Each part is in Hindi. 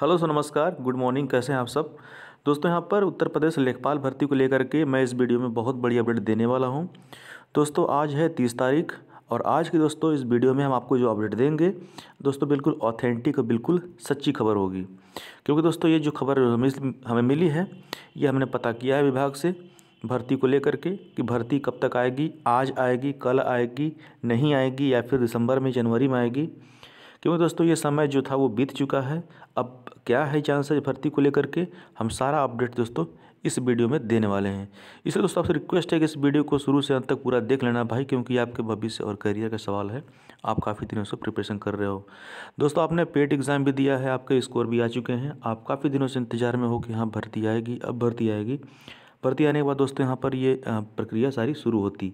हेलो सर नमस्कार गुड मॉर्निंग कैसे हैं आप सब दोस्तों यहाँ पर उत्तर प्रदेश लेखपाल भर्ती को लेकर के मैं इस वीडियो में बहुत बड़ी अपडेट देने वाला हूँ दोस्तों आज है तीस तारीख और आज की दोस्तों इस वीडियो में हम आपको जो अपडेट देंगे दोस्तों बिल्कुल ऑथेंटिक और बिल्कुल सच्ची खबर होगी क्योंकि दोस्तों ये जो खबर हमें मिली है ये हमने पता किया है विभाग से भर्ती को लेकर के कि भर्ती कब तक आएगी आज आएगी कल आएगी नहीं आएगी या फिर दिसंबर में जनवरी में आएगी क्योंकि दोस्तों ये समय जो था वो बीत चुका है अब क्या है चांसेस भर्ती को लेकर के हम सारा अपडेट दोस्तों इस वीडियो में देने वाले हैं इसलिए दोस्तों आपसे रिक्वेस्ट है कि इस वीडियो को शुरू से अंत तक पूरा देख लेना भाई क्योंकि आपके भविष्य और करियर का सवाल है आप काफ़ी दिनों से प्रिपरेशन कर रहे हो दोस्तों आपने पेट एग्ज़ाम भी दिया है आपके स्कोर भी आ चुके हैं आप काफ़ी दिनों से इंतजार में हो कि हाँ भर्ती आएगी अब भर्ती आएगी भर्ती आने के बाद दोस्तों यहाँ पर ये प्रक्रिया सारी शुरू होती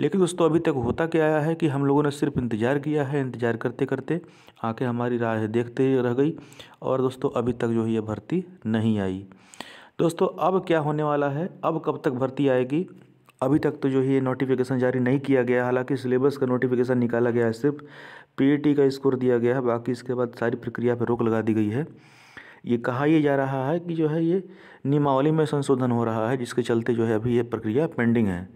लेकिन दोस्तों अभी तक होता क्या आया है कि हम लोगों ने सिर्फ इंतज़ार किया है इंतज़ार करते करते आके हमारी राह देखते रह गई और दोस्तों अभी तक जो है ये भर्ती नहीं आई दोस्तों अब क्या होने वाला है अब कब तक भर्ती आएगी अभी तक तो जो है ये नोटिफिकेशन जारी नहीं किया गया हालांकि सिलेबस का नोटिफिकेशन निकाला गया है सिर्फ पी e का स्कोर दिया गया है बाकी इसके बाद सारी प्रक्रिया पर रोक लगा दी गई है ये कहा यह जा रहा है कि जो है ये नियमावली में संशोधन हो रहा है जिसके चलते जो है अभी ये प्रक्रिया पेंडिंग है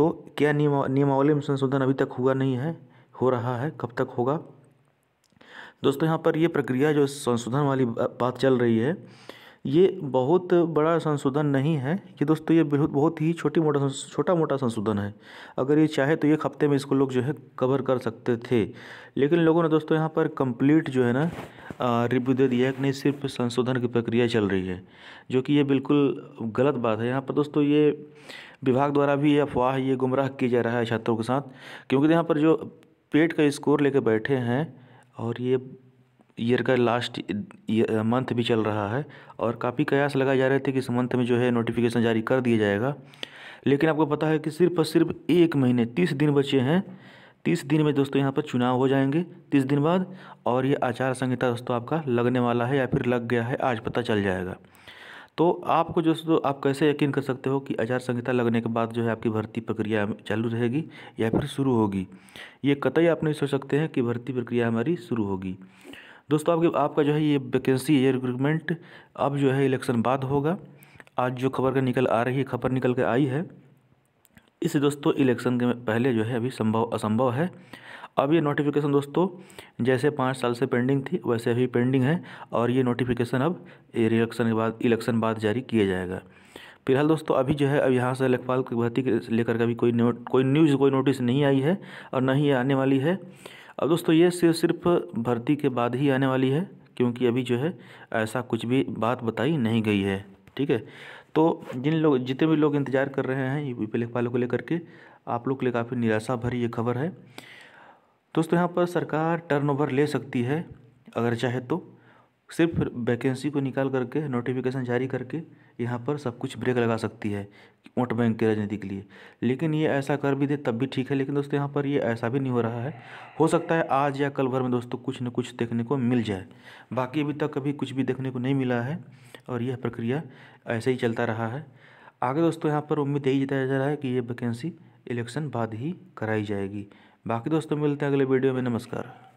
तो क्या नियमा नियमावली में संशोधन अभी तक हुआ नहीं है हो रहा है कब तक होगा दोस्तों यहाँ पर ये प्रक्रिया जो संशोधन वाली बात चल रही है ये बहुत बड़ा संशोधन नहीं है ये दोस्तों ये बहुत ही छोटी मोटा छोटा मोटा संशोधन है अगर ये चाहे तो एक हफ्ते में इसको लोग जो है कवर कर सकते थे लेकिन लोगों ने दोस्तों यहाँ पर कंप्लीट जो है ना रिव्यू दे दिया है कि नहीं सिर्फ संशोधन की प्रक्रिया चल रही है जो कि ये बिल्कुल गलत बात है यहाँ पर दोस्तों ये विभाग द्वारा भी ये अफवाह ये गुमराह की जा रहा है छात्रों के साथ क्योंकि यहाँ पर जो पेट का स्कोर लेके बैठे हैं और ये ईयर का लास्ट मंथ uh, भी चल रहा है और काफ़ी कयास लगाए जा रहे थे कि इस मंथ में जो है नोटिफिकेशन जारी कर दिया जाएगा लेकिन आपको पता है कि सिर्फ और सिर्फ एक महीने तीस दिन बचे हैं तीस दिन में दोस्तों यहाँ पर चुनाव हो जाएंगे तीस दिन बाद और ये आचार संहिता दोस्तों आपका लगने वाला है या फिर लग गया है आज पता चल जाएगा तो आपको दोस्तों आप कैसे यकीन कर सकते हो कि आचार संहिता लगने के बाद जो है आपकी भर्ती प्रक्रिया चालू रहेगी या फिर शुरू होगी ये कतई आप नहीं सोच सकते हैं कि भर्ती प्रक्रिया हमारी शुरू होगी दोस्तों आपके आपका जो है ये वैकेंसी ये रिक्रूटमेंट अब जो है इलेक्शन बाद होगा आज जो खबर का निकल आ रही है खबर निकल के आई है इस दोस्तों इलेक्शन के पहले जो है अभी संभव असंभव है अब ये नोटिफिकेशन दोस्तों जैसे पाँच साल से पेंडिंग थी वैसे अभी पेंडिंग है और ये नोटिफिकेशन अब इलेक्शन के बाद इलेक्शन बाद जारी किया जाएगा फिलहाल दोस्तों अभी जो है अब यहाँ से लेखपाल की भर्ती लेकर के अभी कोई कोई न्यूज़ कोई नोटिस नहीं आई है और ना ही आने वाली है अब दोस्तों ये सिर्फ भर्ती के बाद ही आने वाली है क्योंकि अभी जो है ऐसा कुछ भी बात बताई नहीं गई है ठीक है तो जिन लोग जितने भी लोग इंतज़ार कर रहे हैं यू पी लेखपालों को लेकर के आप लोग के लिए काफ़ी निराशा भरी ये खबर है दोस्तों यहाँ पर सरकार टर्नओवर ले सकती है अगर चाहे तो सिर्फ वैकेंसी को निकाल करके नोटिफिकेशन जारी करके यहाँ पर सब कुछ ब्रेक लगा सकती है वोट बैंक की राजनीति के लिए लेकिन ये ऐसा कर भी दे तब भी ठीक है लेकिन दोस्तों यहाँ पर ये ऐसा भी नहीं हो रहा है हो सकता है आज या कल भर में दोस्तों कुछ न कुछ देखने को मिल जाए बाकी अभी तक कभी कुछ भी देखने को नहीं मिला है और यह प्रक्रिया ऐसे ही चलता रहा है आगे दोस्तों यहाँ पर उम्मीद यही जताया जा रहा है कि ये वैकेंसी इलेक्शन बाद ही कराई जाएगी बाकी दोस्तों मिलते हैं अगले वीडियो में नमस्कार